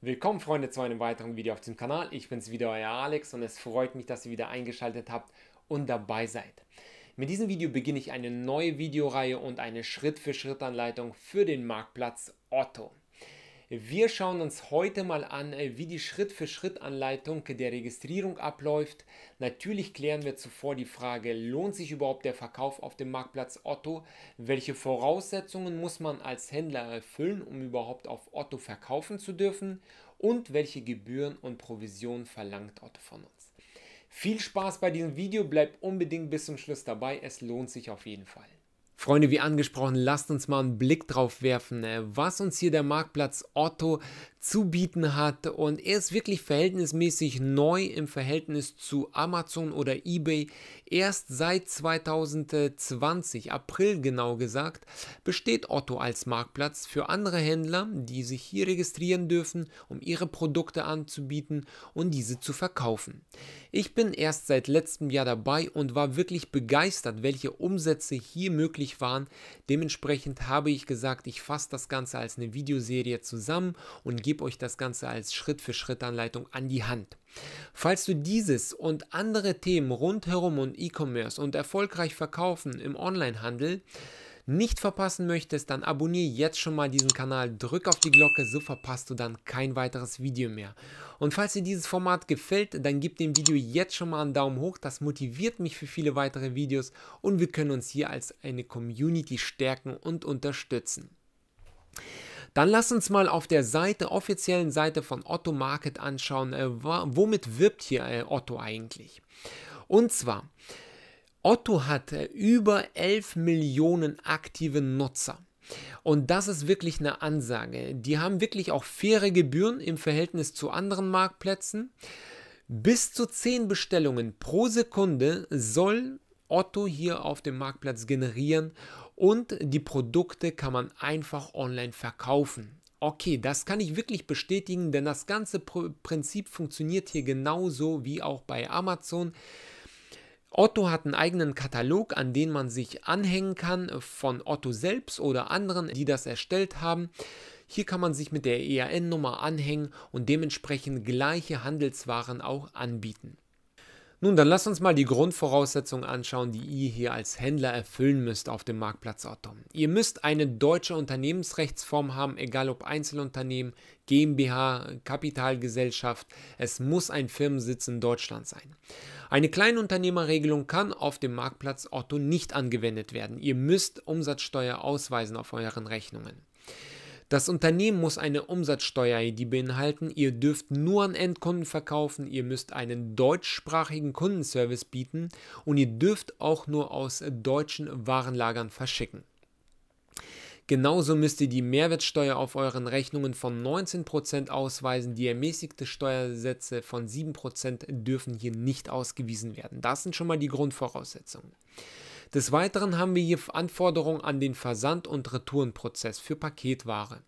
Willkommen Freunde zu einem weiteren Video auf diesem Kanal. Ich bin's wieder, euer Alex und es freut mich, dass ihr wieder eingeschaltet habt und dabei seid. Mit diesem Video beginne ich eine neue Videoreihe und eine Schritt-für-Schritt-Anleitung für den Marktplatz Otto. Wir schauen uns heute mal an, äh, wie die Schritt-für-Schritt-Anleitung der Registrierung abläuft. Natürlich klären wir zuvor die Frage, lohnt sich überhaupt der Verkauf auf dem Marktplatz Otto? Welche Voraussetzungen muss man als Händler erfüllen, um überhaupt auf Otto verkaufen zu dürfen? Und welche Gebühren und Provisionen verlangt Otto von uns? Viel Spaß bei diesem Video, bleibt unbedingt bis zum Schluss dabei, es lohnt sich auf jeden Fall. Freunde, wie angesprochen, lasst uns mal einen Blick drauf werfen, äh, was uns hier der Marktplatz Otto zu bieten hat. Und er ist wirklich verhältnismäßig neu im Verhältnis zu Amazon oder eBay. Erst seit 2020, April genau gesagt, besteht Otto als Marktplatz für andere Händler, die sich hier registrieren dürfen, um ihre Produkte anzubieten und diese zu verkaufen. Ich bin erst seit letztem Jahr dabei und war wirklich begeistert, welche Umsätze hier möglich waren. Dementsprechend habe ich gesagt, ich fasse das Ganze als eine Videoserie zusammen und gebe euch das Ganze als Schritt-für-Schritt-Anleitung an die Hand. Falls du dieses und andere Themen rundherum und E-Commerce und erfolgreich verkaufen im Onlinehandel nicht verpassen möchtest, dann abonniere jetzt schon mal diesen Kanal, drück auf die Glocke, so verpasst du dann kein weiteres Video mehr. Und falls dir dieses Format gefällt, dann gib dem Video jetzt schon mal einen Daumen hoch, das motiviert mich für viele weitere Videos und wir können uns hier als eine Community stärken und unterstützen. Dann lass uns mal auf der Seite, offiziellen Seite von Otto Market anschauen, äh, womit wirbt hier äh, Otto eigentlich? Und zwar, Otto hat äh, über 11 Millionen aktive Nutzer. Und das ist wirklich eine Ansage. Die haben wirklich auch faire Gebühren im Verhältnis zu anderen Marktplätzen. Bis zu 10 Bestellungen pro Sekunde soll Otto hier auf dem Marktplatz generieren und die Produkte kann man einfach online verkaufen. Okay, das kann ich wirklich bestätigen, denn das ganze Prinzip funktioniert hier genauso wie auch bei Amazon. Otto hat einen eigenen Katalog, an den man sich anhängen kann von Otto selbst oder anderen, die das erstellt haben. Hier kann man sich mit der ean nummer anhängen und dementsprechend gleiche Handelswaren auch anbieten. Nun, dann lass uns mal die Grundvoraussetzungen anschauen, die ihr hier als Händler erfüllen müsst auf dem Marktplatz Otto. Ihr müsst eine deutsche Unternehmensrechtsform haben, egal ob Einzelunternehmen, GmbH, Kapitalgesellschaft. Es muss ein Firmensitz in Deutschland sein. Eine Kleinunternehmerregelung kann auf dem Marktplatz Otto nicht angewendet werden. Ihr müsst Umsatzsteuer ausweisen auf euren Rechnungen. Das Unternehmen muss eine Umsatzsteuer-ID beinhalten, ihr dürft nur an Endkunden verkaufen, ihr müsst einen deutschsprachigen Kundenservice bieten und ihr dürft auch nur aus deutschen Warenlagern verschicken. Genauso müsst ihr die Mehrwertsteuer auf euren Rechnungen von 19% ausweisen. Die ermäßigte Steuersätze von 7% dürfen hier nicht ausgewiesen werden. Das sind schon mal die Grundvoraussetzungen. Des Weiteren haben wir hier Anforderungen an den Versand- und Retourenprozess für Paketware.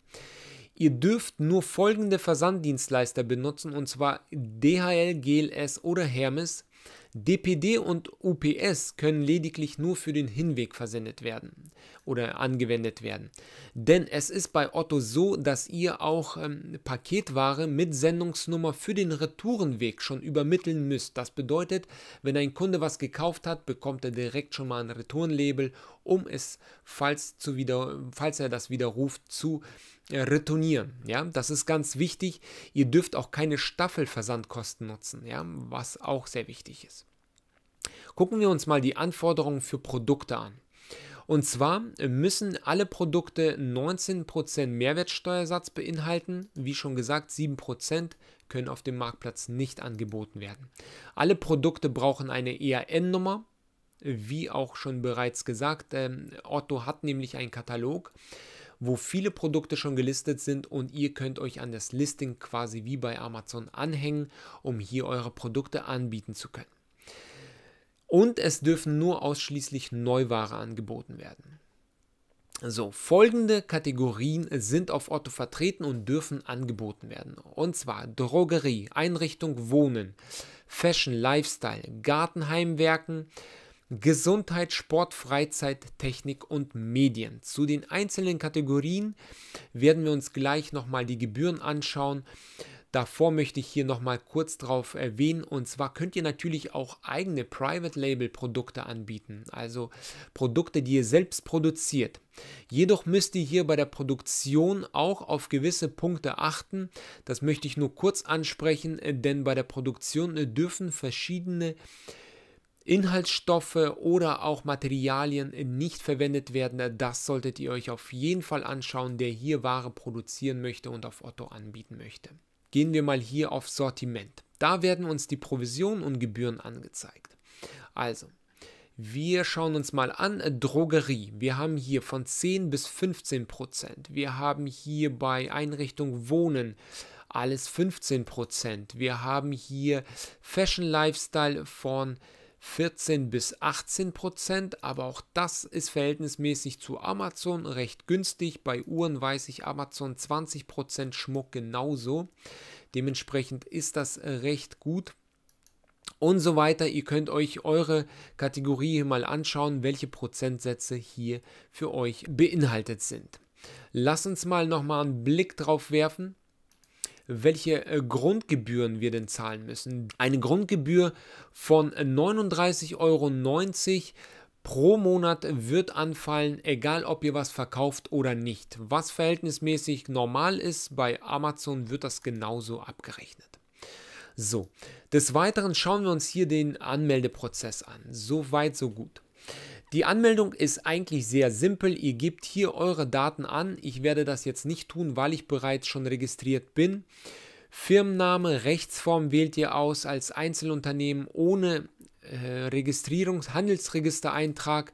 Ihr dürft nur folgende Versanddienstleister benutzen, und zwar DHL, GLS oder Hermes. DPD und UPS können lediglich nur für den Hinweg versendet werden oder angewendet werden. Denn es ist bei Otto so, dass ihr auch ähm, Paketware mit Sendungsnummer für den Retourenweg schon übermitteln müsst. Das bedeutet, wenn ein Kunde was gekauft hat, bekommt er direkt schon mal ein Retourenlabel, um es, falls, zu wieder, falls er das widerruft, zu äh, retournieren. Ja, das ist ganz wichtig. Ihr dürft auch keine Staffelversandkosten nutzen, ja, was auch sehr wichtig ist. Gucken wir uns mal die Anforderungen für Produkte an. Und zwar müssen alle Produkte 19% Mehrwertsteuersatz beinhalten. Wie schon gesagt, 7% können auf dem Marktplatz nicht angeboten werden. Alle Produkte brauchen eine ERN-Nummer. Wie auch schon bereits gesagt, ähm, Otto hat nämlich einen Katalog wo viele Produkte schon gelistet sind und ihr könnt euch an das Listing quasi wie bei Amazon anhängen, um hier eure Produkte anbieten zu können und es dürfen nur ausschließlich Neuware angeboten werden. So, folgende Kategorien sind auf Otto vertreten und dürfen angeboten werden. Und zwar Drogerie, Einrichtung Wohnen, Fashion, Lifestyle, Gartenheimwerken, Gesundheit, Sport, Freizeit, Technik und Medien. Zu den einzelnen Kategorien werden wir uns gleich nochmal die Gebühren anschauen. Davor möchte ich hier nochmal kurz drauf erwähnen und zwar könnt ihr natürlich auch eigene Private Label Produkte anbieten, also Produkte, die ihr selbst produziert. Jedoch müsst ihr hier bei der Produktion auch auf gewisse Punkte achten. Das möchte ich nur kurz ansprechen, äh, denn bei der Produktion äh, dürfen verschiedene Inhaltsstoffe oder auch Materialien äh, nicht verwendet werden. Das solltet ihr euch auf jeden Fall anschauen, der hier Ware produzieren möchte und auf Otto anbieten möchte. Gehen wir mal hier auf Sortiment. Da werden uns die Provisionen und Gebühren angezeigt. Also, wir schauen uns mal an, äh, Drogerie. Wir haben hier von 10 bis 15 Prozent. Wir haben hier bei Einrichtung Wohnen alles 15 Prozent. Wir haben hier Fashion Lifestyle von 14 bis 18 Prozent, aber auch das ist verhältnismäßig zu Amazon recht günstig. Bei Uhren weiß ich Amazon 20 Prozent Schmuck genauso. Dementsprechend ist das recht gut und so weiter. Ihr könnt euch eure Kategorie hier mal anschauen, welche Prozentsätze hier für euch beinhaltet sind. Lass uns mal nochmal einen Blick drauf werfen welche äh, Grundgebühren wir denn zahlen müssen. Eine Grundgebühr von 39,90 äh, Euro pro Monat wird anfallen, egal ob ihr was verkauft oder nicht. Was verhältnismäßig normal ist, bei Amazon wird das genauso abgerechnet. So, des Weiteren schauen wir uns hier den Anmeldeprozess an. So weit, so gut. Die Anmeldung ist eigentlich sehr simpel. Ihr gebt hier eure Daten an. Ich werde das jetzt nicht tun, weil ich bereits schon registriert bin. Firmenname, Rechtsform wählt ihr aus als Einzelunternehmen ohne äh, Registrierungs-, Handelsregistereintrag.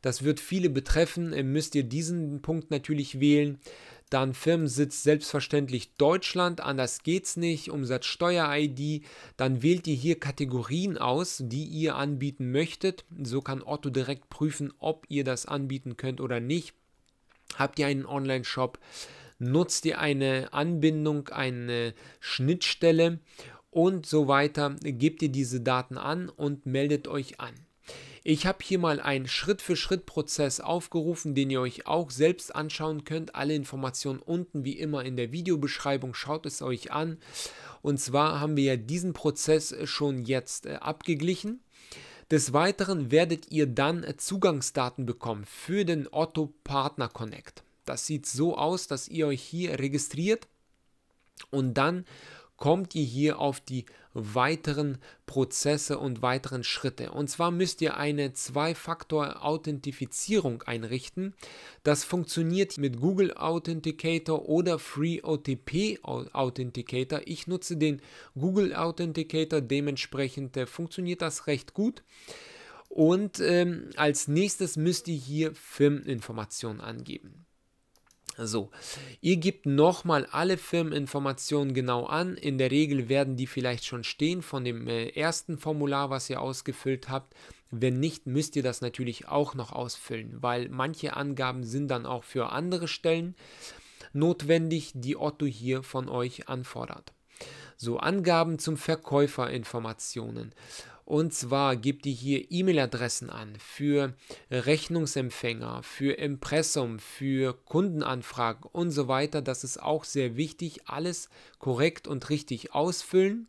Das wird viele betreffen. Äh, müsst ihr diesen Punkt natürlich wählen. Dann Firmensitz selbstverständlich Deutschland, anders geht's nicht. Umsatzsteuer-ID. Dann wählt ihr hier Kategorien aus, die ihr anbieten möchtet. So kann Otto direkt prüfen, ob ihr das anbieten könnt oder nicht. Habt ihr einen Online-Shop? Nutzt ihr eine Anbindung, eine Schnittstelle und so weiter? Gebt ihr diese Daten an und meldet euch an. Ich habe hier mal einen Schritt-für-Schritt-Prozess aufgerufen, den ihr euch auch selbst anschauen könnt. Alle Informationen unten wie immer in der Videobeschreibung. Schaut es euch an. Und zwar haben wir ja diesen Prozess schon jetzt äh, abgeglichen. Des Weiteren werdet ihr dann äh, Zugangsdaten bekommen für den Otto Partner Connect. Das sieht so aus, dass ihr euch hier registriert und dann kommt ihr hier auf die weiteren Prozesse und weiteren Schritte. Und zwar müsst ihr eine Zwei-Faktor-Authentifizierung einrichten. Das funktioniert mit Google Authenticator oder Free OTP Authenticator. Ich nutze den Google Authenticator, dementsprechend äh, funktioniert das recht gut. Und ähm, als nächstes müsst ihr hier Firmeninformationen angeben. So, ihr gebt nochmal alle Firmeninformationen genau an. In der Regel werden die vielleicht schon stehen von dem äh, ersten Formular, was ihr ausgefüllt habt. Wenn nicht, müsst ihr das natürlich auch noch ausfüllen, weil manche Angaben sind dann auch für andere Stellen notwendig, die Otto hier von euch anfordert. So, Angaben zum Verkäuferinformationen. Und zwar gebt ihr hier E-Mail-Adressen an für Rechnungsempfänger, für Impressum, für Kundenanfragen und so weiter. Das ist auch sehr wichtig. Alles korrekt und richtig ausfüllen.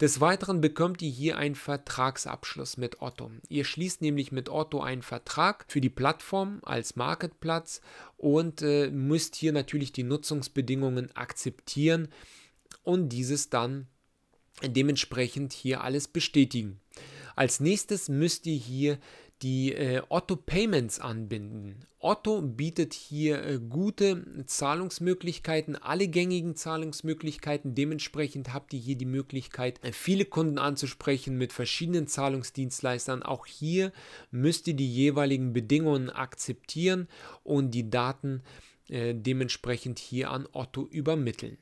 Des Weiteren bekommt ihr hier einen Vertragsabschluss mit Otto. Ihr schließt nämlich mit Otto einen Vertrag für die Plattform als Marketplatz und äh, müsst hier natürlich die Nutzungsbedingungen akzeptieren und dieses dann dementsprechend hier alles bestätigen. Als nächstes müsst ihr hier die äh, Otto Payments anbinden. Otto bietet hier äh, gute Zahlungsmöglichkeiten, alle gängigen Zahlungsmöglichkeiten. Dementsprechend habt ihr hier die Möglichkeit, äh, viele Kunden anzusprechen mit verschiedenen Zahlungsdienstleistern. Auch hier müsst ihr die jeweiligen Bedingungen akzeptieren und die Daten äh, dementsprechend hier an Otto übermitteln.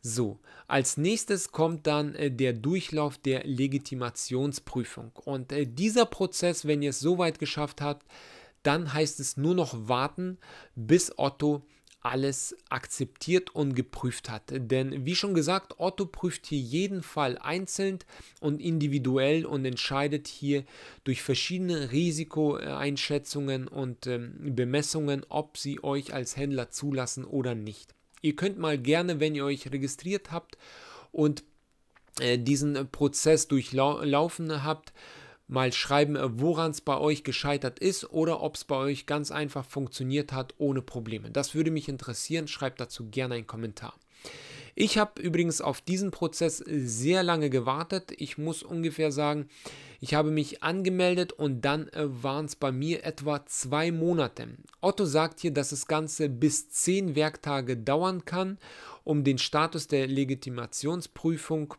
So, als nächstes kommt dann äh, der Durchlauf der Legitimationsprüfung. Und äh, dieser Prozess, wenn ihr es soweit geschafft habt, dann heißt es nur noch warten, bis Otto alles akzeptiert und geprüft hat. Denn wie schon gesagt, Otto prüft hier jeden Fall einzeln und individuell und entscheidet hier durch verschiedene Risikoeinschätzungen und ähm, Bemessungen, ob sie euch als Händler zulassen oder nicht. Ihr könnt mal gerne, wenn ihr euch registriert habt und äh, diesen Prozess durchlaufen habt, mal schreiben, äh, woran es bei euch gescheitert ist oder ob es bei euch ganz einfach funktioniert hat ohne Probleme. Das würde mich interessieren. Schreibt dazu gerne einen Kommentar. Ich habe übrigens auf diesen Prozess sehr lange gewartet. Ich muss ungefähr sagen, ich habe mich angemeldet und dann äh, waren es bei mir etwa zwei Monate. Otto sagt hier, dass das Ganze bis zehn Werktage dauern kann, um den Status der Legitimationsprüfung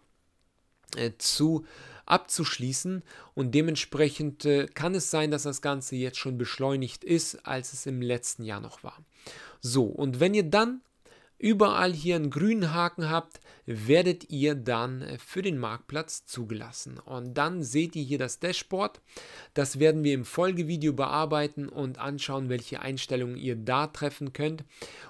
äh, zu abzuschließen und dementsprechend äh, kann es sein, dass das Ganze jetzt schon beschleunigt ist, als es im letzten Jahr noch war. So, und wenn ihr dann überall hier einen grünen Haken habt, werdet ihr dann äh, für den Marktplatz zugelassen. Und dann seht ihr hier das Dashboard. Das werden wir im Folgevideo bearbeiten und anschauen, welche Einstellungen ihr da treffen könnt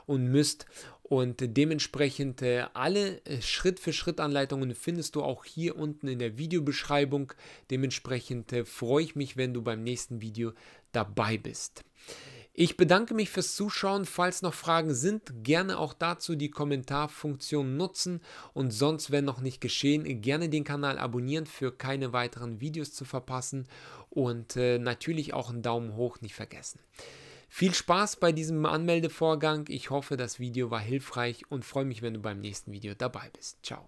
und müsst. Und dementsprechend äh, alle äh, Schritt-für-Schritt-Anleitungen findest du auch hier unten in der Videobeschreibung. Dementsprechend freue ich mich, wenn du beim nächsten Video dabei bist. Ich bedanke mich fürs Zuschauen. Falls noch Fragen sind, gerne auch dazu die Kommentarfunktion nutzen. Und sonst, wenn noch nicht geschehen, gerne den Kanal abonnieren, für keine weiteren Videos zu verpassen. Und äh, natürlich auch einen Daumen hoch nicht vergessen. Viel Spaß bei diesem Anmeldevorgang. Ich hoffe, das Video war hilfreich und freue mich, wenn du beim nächsten Video dabei bist. Ciao.